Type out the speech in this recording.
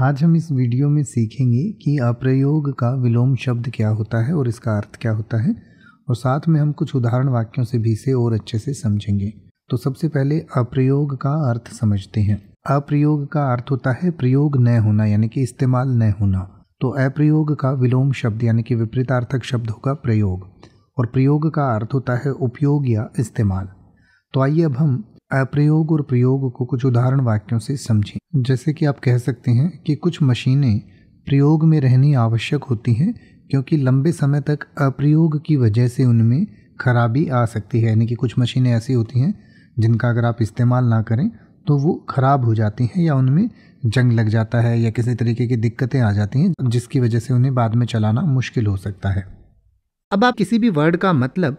आज हम इस वीडियो में सीखेंगे कि अप्रयोग का विलोम शब्द क्या होता है और इसका अर्थ क्या होता है और साथ में हम कुछ उदाहरण वाक्यों से भी इसे और अच्छे से समझेंगे तो सबसे पहले अप्रयोग का अर्थ समझते हैं अप्रयोग का अर्थ होता है प्रयोग न होना यानी कि इस्तेमाल न होना तो अप्रयोग का विलोम शब्द यानी कि विपरीतार्थक शब्द होगा प्रयोग और प्रयोग का अर्थ होता है उपयोग या इस्तेमाल तो आइए अब हम अप्रयोग और प्रयोग को कुछ उदाहरण वाक्यों से समझें जैसे कि आप कह सकते हैं कि कुछ मशीनें प्रयोग में रहनी आवश्यक होती हैं क्योंकि लंबे समय तक अप्रयोग की वजह से उनमें खराबी आ सकती है यानी कि कुछ मशीनें ऐसी होती हैं जिनका अगर आप इस्तेमाल ना करें तो वो ख़राब हो जाती हैं या उनमें जंग लग जाता है या किसी तरीके की दिक्कतें आ जाती हैं जिसकी वजह से उन्हें बाद में चलाना मुश्किल हो सकता है अब आप किसी भी वर्ड का मतलब